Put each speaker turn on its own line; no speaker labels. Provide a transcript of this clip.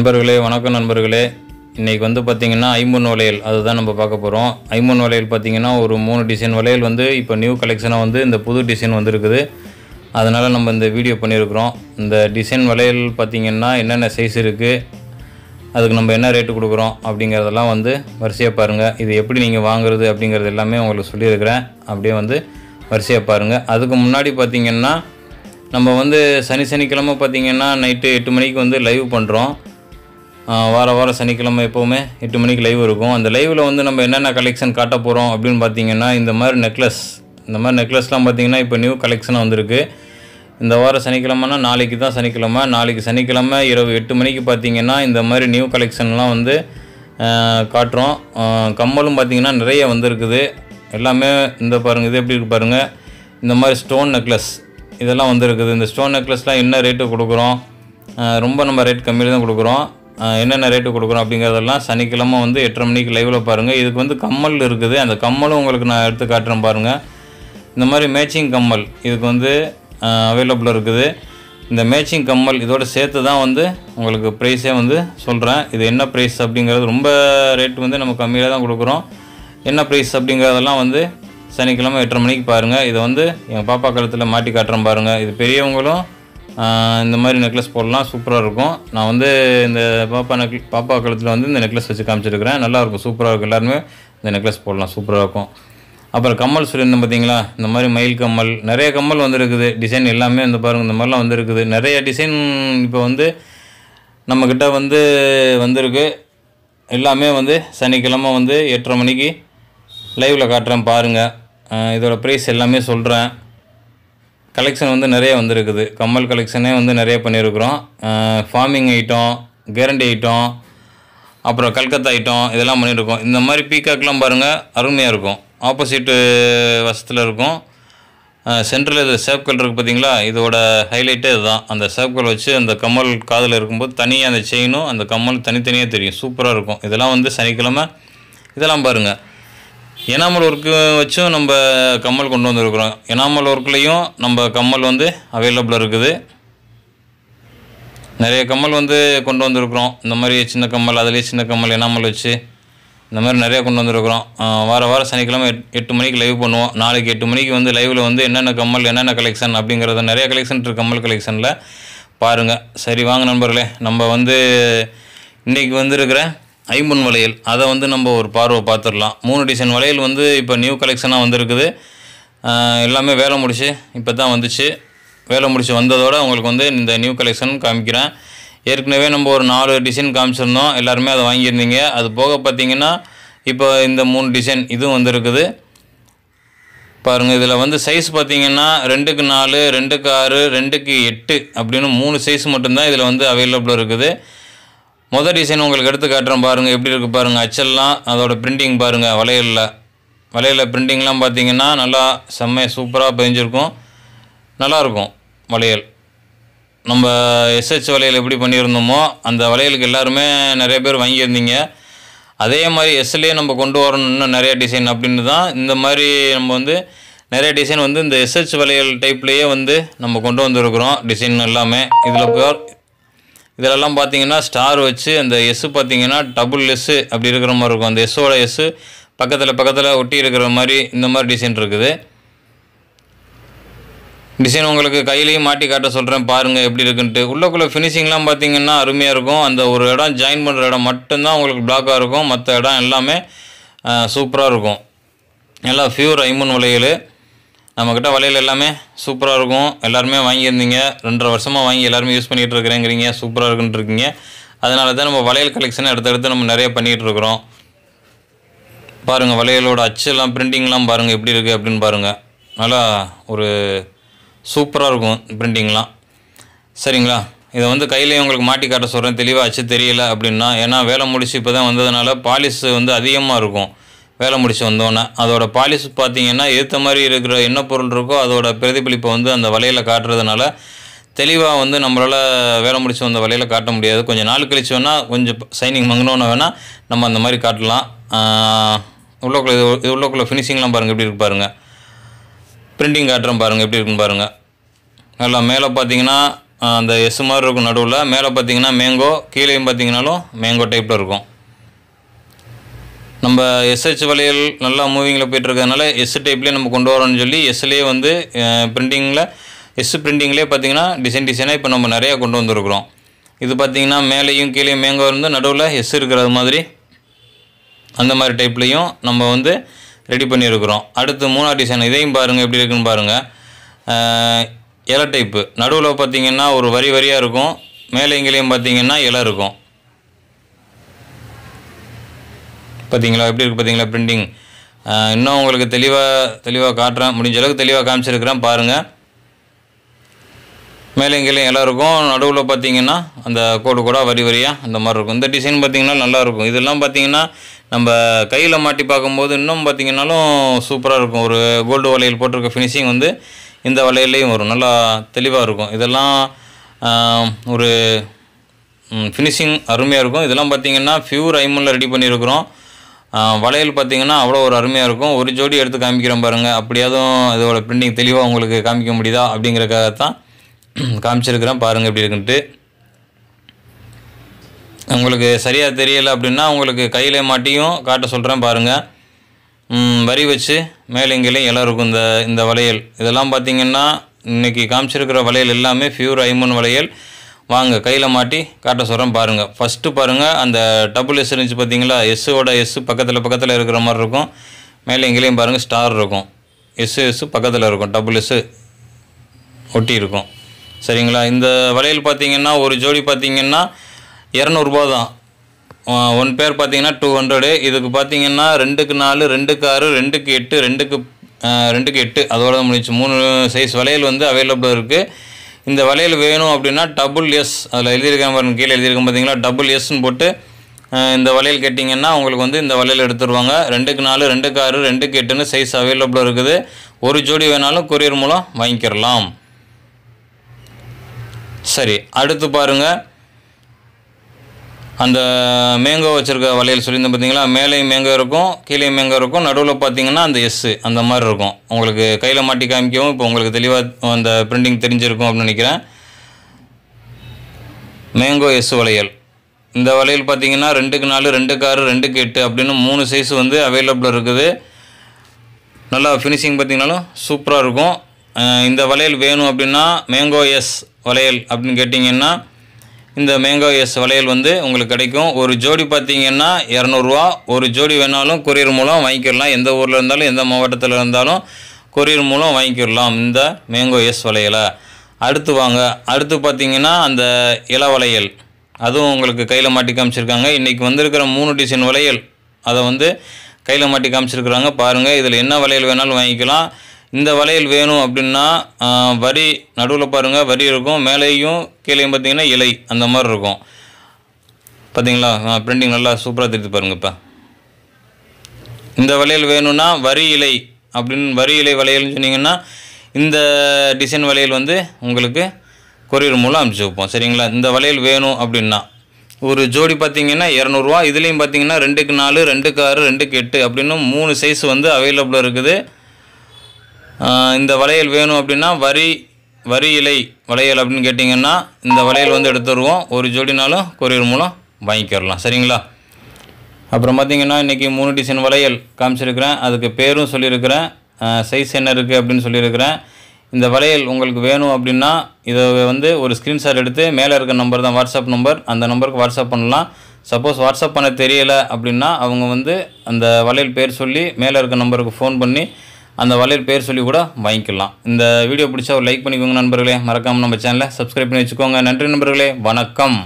நண்பர்களே வணக்கம் நண்பர்களே இன்றைக்கி வந்து பார்த்திங்கன்னா ஐம்பொன் வளையல் அதுதான் நம்ம பார்க்க போகிறோம் ஐமன் வளையல் பார்த்திங்கன்னா ஒரு மூணு டிசைன் வளையல் வந்து இப்போ நியூ கலெக்ஷனாக வந்து இந்த புது டிசைன் வந்துருக்குது அதனால் நம்ம இந்த வீடியோ பண்ணியிருக்கிறோம் இந்த டிசைன் வளையல் பார்த்திங்கன்னா என்னென்ன சைஸ் இருக்குது அதுக்கு நம்ம என்ன ரேட்டு கொடுக்குறோம் அப்படிங்கிறதெல்லாம் வந்து வரிசையாக பாருங்கள் இது எப்படி நீங்கள் வாங்குறது அப்படிங்கிறது எல்லாமே உங்களுக்கு சொல்லியிருக்கிறேன் அப்படியே வந்து வரிசையாக பாருங்கள் அதுக்கு முன்னாடி பார்த்திங்கன்னா நம்ம வந்து சனி சனிக்கிழமை பார்த்திங்கன்னா நைட்டு எட்டு மணிக்கு வந்து லைவ் பண்ணுறோம் வார வாரம் சனிக்கிழமை எப்போவுமே எட்டு மணிக்கு லைவ் இருக்கும் அந்த லைவில் வந்து நம்ம என்னென்ன கலெக்ஷன் காட்ட போகிறோம் அப்படின்னு பார்த்தீங்கன்னா இந்த மாதிரி நெக்லஸ் இந்த மாதிரி நெக்லஸ்லாம் பார்த்திங்கன்னா இப்போ நியூ கலெக்ஷனாக வந்திருக்கு இந்த வாரம் சனிக்கிழமைனா நாளைக்கு தான் சனிக்கிழமை நாளைக்கு சனிக்கிழமை இரவு எட்டு மணிக்கு பார்த்திங்கன்னா இந்த மாதிரி நியூ கலெக்ஷன்லாம் வந்து காட்டுறோம் கம்மலும் பார்த்திங்கன்னா நிறைய வந்திருக்குது எல்லாமே இந்த பாருங்கள் இது எப்படி இருக்கு பாருங்கள் இந்த மாதிரி ஸ்டோன் நெக்லஸ் இதெல்லாம் வந்திருக்குது இந்த ஸ்டோன் நெக்லஸ்லாம் என்ன ரேட்டு கொடுக்குறோம் ரொம்ப நம்ம ரேட் கம்மியில் தான் கொடுக்குறோம் என்னென்ன ரேட்டு கொடுக்குறோம் அப்படிங்கிறதெல்லாம் சனிக்கிழமை வந்து எட்டரை மணிக்கு லைவில் பாருங்கள் இதுக்கு வந்து கம்மல் இருக்குது அந்த கம்மலும் உங்களுக்கு நான் எடுத்து காட்டுறேன் பாருங்கள் இந்த மாதிரி மேட்சிங் கம்மல் இதுக்கு வந்து அவைலபிள் இருக்குது இந்த மேட்சிங் கம்மல் இதோட சேர்த்து தான் வந்து உங்களுக்கு ப்ரைஸே வந்து சொல்கிறேன் இது என்ன ப்ரைஸ் அப்படிங்கிறது ரொம்ப ரேட்டு வந்து நம்ம கம்மியாக தான் கொடுக்குறோம் என்ன ப்ரைஸ் அப்படிங்கிறதெல்லாம் வந்து சனிக்கிழமை எட்டரை மணிக்கு பாருங்கள் இதை வந்து எங்கள் பாப்பா காலத்தில் மாட்டி காட்டுறேன் பாருங்கள் இது பெரியவங்களும் இந்த மாதிரி நெக்லஸ் போடலாம் சூப்பராக இருக்கும் நான் வந்து இந்த பாப்பா நெக் பாப்பா கழுத்தில் வந்து இந்த நெக்லஸ் வச்சு காமிச்சிருக்கிறேன் நல்லாயிருக்கும் சூப்பராக இருக்கும் எல்லாருமே இந்த நெக்லஸ் போடலாம் சூப்பராக இருக்கும் அப்புறம் கம்மல் சொல்லியிருந்தேன் பார்த்தீங்களா இந்த மாதிரி மயில் கம்மல் நிறைய கம்மல் வந்துருக்குது டிசைன் எல்லாமே வந்து பாருங்கள் இந்த மாதிரிலாம் வந்துருக்குது நிறைய டிசைன் இப்போ வந்து நம்மக்கிட்ட வந்து வந்திருக்கு எல்லாமே வந்து சனிக்கிழமை வந்து எட்டரை மணிக்கு லைவில் காட்டுறேன் பாருங்கள் இதோடய ப்ரைஸ் எல்லாமே சொல்கிறேன் கலெக்ஷன் வந்து நிறைய வந்திருக்குது கம்மல் கலெக்ஷனே வந்து நிறைய பண்ணியிருக்கிறோம் ஃபார்மிங் ஐட்டம் கேரண்டி ஐட்டம் அப்புறம் கல்கத்தா ஐட்டம் இதெல்லாம் பண்ணியிருக்கோம் இந்த மாதிரி பீகாக்லாம் பாருங்கள் அருமையாக இருக்கும் ஆப்போசிட்டு வசத்தில் இருக்கும் சென்ட்ரில் இது கல் இருக்குது பார்த்தீங்களா இதோட ஹைலைட்டே இதுதான் அந்த சேப்கல் வச்சு அந்த கம்மல் காதில் இருக்கும்போது தனியாக அந்த செயினும் அந்த கம்மல் தனித்தனியாக தெரியும் சூப்பராக இருக்கும் இதெல்லாம் வந்து சனிக்கிழமை இதெல்லாம் பாருங்கள் எனாமல் ஒர்க்கு வச்சும் நம்ம கம்மல் கொண்டு வந்துருக்குறோம் எனாமல் ஒர்க்லேயும் நம்ம கம்மல் வந்து அவைலபிளாக இருக்குது நிறைய கம்மல் வந்து கொண்டு வந்துருக்குறோம் இந்த மாதிரி சின்ன கம்மல் அதுலேயே சின்ன கம்மல் எனாமல் வச்சு இந்த மாதிரி நிறையா கொண்டு வந்துருக்குறோம் வார வாரம் சனிக்கிழமை எட் எட்டு மணிக்கு லைவ் பண்ணுவோம் நாளைக்கு எட்டு மணிக்கு வந்து லைவில் வந்து என்னென்ன கம்மல் என்னென்ன கலெக்ஷன் அப்படிங்கிறத நிறைய கலெக்ஷன் இருக்குது கம்மல் கலெக்ஷனில் பாருங்கள் சரி வாங்க நண்பர்களே நம்ம வந்து இன்றைக்கி வந்துருக்கிற ஐம்பன் வளையல் அதை வந்து நம்ம ஒரு பார்வை பார்த்துடலாம் மூணு டிசைன் வளையல் வந்து இப்போ நியூ கலெக்ஷனாக வந்திருக்குது எல்லாமே வேலை முடிச்சு இப்போ தான் வந்துச்சு வேலை முடிச்சு வந்ததோடு உங்களுக்கு வந்து இந்த நியூ கலெக்ஷன் காமிக்கிறேன் ஏற்கனவே நம்ம ஒரு நாலு டிசைன் காமிச்சிருந்தோம் எல்லாருமே அதை வாங்கியிருந்தீங்க அது போக பார்த்திங்கன்னா இப்போ இந்த மூணு டிசைன் இதுவும் வந்திருக்குது பாருங்கள் இதில் வந்து சைஸ் பார்த்திங்கன்னா ரெண்டுக்கு நாலு ரெண்டுக்கு ஆறு ரெண்டுக்கு எட்டு அப்படின்னு மூணு சைஸ் மட்டும்தான் இதில் வந்து அவைலபிள் இருக்குது முதல் டிசைன் உங்களுக்கு எடுத்து காட்டுறோம் பாருங்கள் எப்படி இருக்குது பாருங்கள் அச்சல்லாம் அதோட பிரிண்டிங் பாருங்கள் வளையலில் வளையலில் பிரிண்டிங்லாம் பார்த்தீங்கன்னா நல்லா செம்மையாக சூப்பராக பெஞ்சிருக்கும் நல்லாயிருக்கும் வளையல் நம்ம எஸ்ஹெச் வளையல் எப்படி பண்ணியிருந்தோமோ அந்த வளையலுக்கு எல்லாருமே நிறைய பேர் வாங்கியிருந்தீங்க அதே மாதிரி எஸ்எல்ஏ நம்ம கொண்டு வரணும் இன்னும் நிறையா டிசைன் அப்படின்னு தான் இந்த மாதிரி நம்ம வந்து நிறைய டிசைன் வந்து இந்த எஸ்ஹெச் வளையல் டைப்லேயே வந்து நம்ம கொண்டு வந்திருக்கிறோம் டிசைன் எல்லாமே இதில் இதிலெல்லாம் பார்த்தீங்கன்னா ஸ்டார் வச்சு அந்த எஸ்ஸு பார்த்தீங்கன்னா டபுள் எஸ்ஸு அப்படி இருக்கிற மாதிரி இருக்கும் அந்த எஸ்ஸோட எஸ்ஸு பக்கத்தில் பக்கத்தில் ஒட்டி இருக்கிற மாதிரி இந்த மாதிரி டிசைன் இருக்குது டிசைன் உங்களுக்கு கையிலையும் மாட்டி காட்ட சொல்கிறேன் பாருங்கள் எப்படி இருக்குன்ட்டு உள்ளக்குள்ளே ஃபினிஷிங்லாம் பார்த்தீங்கன்னா அருமையாக இருக்கும் அந்த ஒரு இடம் ஜாயின் பண்ணுற இடம் மட்டும்தான் உங்களுக்கு பிளாக்காக இருக்கும் மற்ற இடம் எல்லாமே சூப்பராக இருக்கும் நல்லா ஃபியூர் ஐமன் வளையல் நம்மக்கிட்ட வளையல் எல்லாமே சூப்பராக இருக்கும் எல்லாருமே வாங்கியிருந்தீங்க ரெண்டரை வருஷமாக வாங்கி எல்லாருமே யூஸ் பண்ணிகிட்டு இருக்கிறேங்கிறீங்க சூப்பராக இருக்குன்னு இருக்கீங்க அதனால தான் நம்ம வளையல் கலெக்ஷனை அடுத்தடுத்து நம்ம நிறைய பண்ணிகிட்டு இருக்கிறோம் பாருங்கள் வளையலோட அச்செல்லாம் பிரிண்டிங்லாம் பாருங்கள் எப்படி இருக்குது அப்படின்னு பாருங்கள் நல்லா ஒரு சூப்பராக இருக்கும் பிரிண்டிங்லாம் சரிங்களா இதை வந்து கையிலே உங்களுக்கு மாட்டி காட்ட சொல்கிறேன் தெளிவாக அச்சு தெரியல அப்படின்னா ஏன்னா வேலை முடிச்சு இப்போ தான் வந்ததுனால பாலிஸ் வந்து அதிகமாக இருக்கும் வேலை முடிச்சு வந்தோன்னே அதோட பாலிஷ் பார்த்திங்கன்னா ஏற்ற மாதிரி இருக்கிற என்ன பொருள் இருக்கோ அதோட பிரதிபலிப்பை வந்து அந்த வலையில் காட்டுறதுனால தெளிவாக வந்து நம்மளால் வேலை முடிச்சு வந்த வலையில் காட்ட முடியாது கொஞ்சம் நாள் கழிச்சு வேணால் கொஞ்சம் சைனிங் மங்கினோன்னு வேணால் நம்ம அந்த மாதிரி காட்டலாம் உள்ளக்குள்ளே இது உள்ளக்குள்ளே ஃபினிஷிங்லாம் பாருங்கள் எப்படி இருக்கு பாருங்கள் பிரிண்டிங் காட்டுறோம் பாருங்கள் எப்படி இருக்குன்னு பாருங்கள் நல்லா மேலே பார்த்தீங்கன்னா அந்த எஸ் மாதிரி இருக்கும் நடுவில் மேலே பார்த்தீங்கன்னா மேங்கோ கீழேயும் பார்த்தீங்கனாலும் மேங்கோ டைப்பில் இருக்கும் நம்ம எஸ்ஹெச் வலையில் நல்லா மூவிங்கில் போயிட்டுருக்கறதுனால எஸ் டைப்லேயே நம்ம கொண்டு வரோம்னு சொல்லி எஸ்லேயே வந்து பிரிண்டிங்கில் எஸ் பிரிண்டிங்லேயே பார்த்திங்கன்னா டிசைன் டிசைனாக இப்போ நம்ம நிறையா கொண்டு வந்துருக்குறோம் இது பார்த்திங்கன்னா மேலேயும் கீழேயும் மேங்கோ இருந்து நடுவில் எஸ் இருக்கிறது மாதிரி அந்த மாதிரி டைப்லேயும் நம்ம வந்து ரெடி பண்ணியிருக்கிறோம் அடுத்து மூணாவது டிசைன் இதையும் பாருங்கள் எப்படி இருக்குன்னு பாருங்கள் இலை டைப்பு நடுவில் பார்த்திங்கன்னா ஒரு வரி வரியாக இருக்கும் மேலே எங்கேயும் பார்த்திங்கன்னா இலை இருக்கும் பார்த்தீங்களா எப்படி இருக்குது பார்த்தீங்களா பிரிண்டிங் இன்னும் உங்களுக்கு தெளிவாக தெளிவாக காட்டுறேன் முடிஞ்ச அளவுக்கு தெளிவாக காமிச்சிருக்கிறேன் பாருங்கள் மேலே கீழே எல்லாருக்கும் நடுவில் பார்த்தீங்கன்னா அந்த கோடு கூட வரி வரியாக அந்த மாதிரி இருக்கும் இந்த டிசைன் பார்த்திங்கன்னா நல்லாயிருக்கும் இதெல்லாம் பார்த்தீங்கன்னா நம்ம கையில் மாட்டி பார்க்கும்போது இன்னும் பார்த்தீங்கன்னாலும் சூப்பராக இருக்கும் ஒரு கோல்டு வளையல் போட்டிருக்க ஃபினிஷிங் வந்து இந்த வளையல்லையும் வரும் நல்லா தெளிவாக இருக்கும் இதெல்லாம் ஒரு ஃபினிஷிங் அருமையாக இருக்கும் இதெல்லாம் பார்த்தீங்கன்னா ஃபியூர் ஐமனில் ரெடி பண்ணியிருக்கிறோம் வளையல் பார்த்தீங்கன்னா அவ்வளோ ஒரு அருமையாக இருக்கும் ஒரு ஜோடி எடுத்து காமிக்கிறோம் பாருங்கள் அப்படியாதும் இதோட பிரிண்டிங் தெளிவாக உங்களுக்கு காமிக்க முடியுதா அப்படிங்கிறக்காக தான் காமிச்சிருக்கிறேன் பாருங்கள் எப்படி இருக்குன்ட்டு உங்களுக்கு சரியாக தெரியலை அப்படின்னா உங்களுக்கு கையில் மாட்டியும் காட்ட சொல்கிறேன் பாருங்கள் வரி வச்சு மேலேங்கிலையும் எல்லாம் இருக்கும் இந்த இந்த வளையல் இதெல்லாம் பார்த்திங்கன்னா இன்றைக்கி காமிச்சிருக்கிற வளையல் எல்லாமே ஃபியூர் ஐமன் வளையல் வாங்க கையில் மாட்டி காட்ட சொல்கிறோம் பாருங்கள் ஃபஸ்ட்டு பாருங்கள் அந்த டபுள் எஸ் இருந்துச்சு பார்த்தீங்களா எஸ்ஸோட எஸ் பக்கத்தில் பக்கத்தில் இருக்கிற மாதிரி இருக்கும் மேலே எங்கேயும் பாருங்கள் ஸ்டார் இருக்கும் எஸ்ஸு எஸ்ஸு பக்கத்தில் இருக்கும் டபுள் எஸ்ஸு ஒட்டி இருக்கும் சரிங்களா இந்த வளையல் பார்த்தீங்கன்னா ஒரு ஜோடி பார்த்தீங்கன்னா இரநூறுபா தான் ஒன் பேர் பார்த்தீங்கன்னா டூ ஹண்ட்ரடு இதுக்கு பார்த்தீங்கன்னா ரெண்டுக்கு நாலு ரெண்டுக்கு ஆறு ரெண்டுக்கு எட்டு ரெண்டுக்கு ரெண்டுக்கு எட்டு அதோட முடிச்சு மூணு சைஸ் வளையல் வந்து அவைலபிள் இருக்குது இந்த வளையல் வேணும் அப்படின்னா டபுள் எஸ் அதில் எழுதியிருக்கேன் பாருங்க கீழே எழுதியிருக்கேன் பார்த்தீங்களா டபுள் எஸ்னு போட்டு இந்த வளையல் கேட்டிங்கன்னா உங்களுக்கு வந்து இந்த வளையல் எடுத்துருவாங்க ரெண்டுக்கு நாலு ரெண்டுக்கு ஆறு ரெண்டுக்கு எட்டுன்னு சைஸ் அவைலபிளாக இருக்குது ஒரு ஜோடி வேணாலும் கொரியர் மூலம் வாங்கிக்கிறலாம் சரி அடுத்து பாருங்கள் அந்த மேங்கோ வச்சுருக்க வளையல் சொல்லியிருந்தோம் பார்த்தீங்களா மேலேயும் மேங்கோ இருக்கும் கீழேயும் மேங்கோ இருக்கும் நடுவில் பார்த்தீங்கன்னா அந்த எஸ்ஸு அந்த மாதிரி இருக்கும் உங்களுக்கு கையில் மாட்டி காமிக்கவும் இப்போ உங்களுக்கு தெளிவாக அந்த பிரிண்டிங் தெரிஞ்சிருக்கும் அப்படின்னு நினைக்கிறேன் மேங்கோ எஸ் வளையல் இந்த வளையல் பார்த்தீங்கன்னா ரெண்டுக்கு நாலு ரெண்டுக்கு ஆறு ரெண்டுக்கு எட்டு அப்படின்னு மூணு சைஸ் வந்து அவைலபிள் இருக்குது நல்லா ஃபினிஷிங் பார்த்தீங்கன்னாலும் சூப்பராக இருக்கும் இந்த வளையல் வேணும் அப்படின்னா மேங்கோ எஸ் வளையல் அப்படின்னு கேட்டிங்கன்னா இந்த மேங்கோ எஸ் வளையல் வந்து உங்களுக்கு கிடைக்கும் ஒரு ஜோடி பார்த்தீங்கன்னா இரநூறுவா ஒரு ஜோடி வேணாலும் கொரியர் மூலம் வாங்கிக்கிடலாம் எந்த ஊரில் இருந்தாலும் எந்த மாவட்டத்தில் இருந்தாலும் கொரியர் மூலம் வாங்கிக்கிடலாம் இந்த மேங்கோ எஸ் வளையலை அடுத்து வாங்க அடுத்து பார்த்தீங்கன்னா அந்த இல வளையல் அதுவும் உங்களுக்கு கையில் மாட்டி காமிச்சிருக்காங்க இன்றைக்கி வந்திருக்கிற மூணு டிசைன் வளையல் அதை வந்து கையில் மாட்டி காமிச்சிருக்கிறாங்க பாருங்கள் இதில் என்ன வளையல் வேணாலும் வாங்கிக்கலாம் இந்த வளையல் வேணும் அப்படின்னா வரி நடுவில் பாருங்கள் வரி இருக்கும் மேலேயும் கீழேயும் பார்த்தீங்கன்னா இலை அந்த மாதிரி இருக்கும் பார்த்தீங்களா பிரிண்டிங் நல்லா சூப்பராக திருத்தி பாருங்க இப்போ இந்த வளையல் வேணும்னா வரி இலை அப்படின்னு வரி இலை வளையல்னு சொன்னிங்கன்னா இந்த டிசைன் வளையல் வந்து உங்களுக்கு கொரியர் மூலம் அனுப்பிச்சி வைப்போம் சரிங்களா இந்த வளையல் வேணும் அப்படின்னா ஒரு ஜோடி பார்த்தீங்கன்னா இரநூறுவா இதுலேயும் பார்த்தீங்கன்னா ரெண்டுக்கு நாலு ரெண்டுக்கு ஆறு ரெண்டுக்கு எட்டு அப்படின்னு மூணு சைஸ் வந்து அவைலபிளாக இருக்குது இந்த வளையல் வேணும் அப்படின்னா வரி வரி இலை வளையல் அப்படின்னு கேட்டிங்கன்னா இந்த வளையல் வந்து எடுத்துருவோம் ஒரு ஜோடினாலும் கொரியர் மூலம் வாங்கிக்கிறலாம் சரிங்களா அப்புறம் பார்த்திங்கன்னா இன்றைக்கி மூணு டிசைன் வளையல் காமிச்சிருக்கிறேன் அதுக்கு பேரும் சொல்லியிருக்கிறேன் சைஸ் என்ன இருக்குது அப்படின்னு சொல்லியிருக்கிறேன் இந்த வளையல் உங்களுக்கு வேணும் அப்படின்னா இதை வந்து ஒரு ஸ்க்ரீன்ஷாட் எடுத்து மேலே இருக்க நம்பர் தான் வாட்ஸ்அப் நம்பர் அந்த நம்பருக்கு வாட்ஸ்அப் பண்ணலாம் சப்போஸ் வாட்ஸ்அப் பண்ண தெரியலை அப்படின்னா அவங்க வந்து அந்த வளையல் பேர் சொல்லி மேலே இருக்க நம்பருக்கு ஃபோன் பண்ணி அந்த வலையில் பேர் சொல்லி கூட வாங்கிக்கலாம் இந்த வீடியோ பிடிச்சா ஒரு லைக் பண்ணிக்கோங்க நண்பர்களே மறக்காமல் நம்ம சேனலை சப்ஸ்கிரைப் பண்ணி வச்சுக்கோங்க நன்றி நண்பர்களே வணக்கம்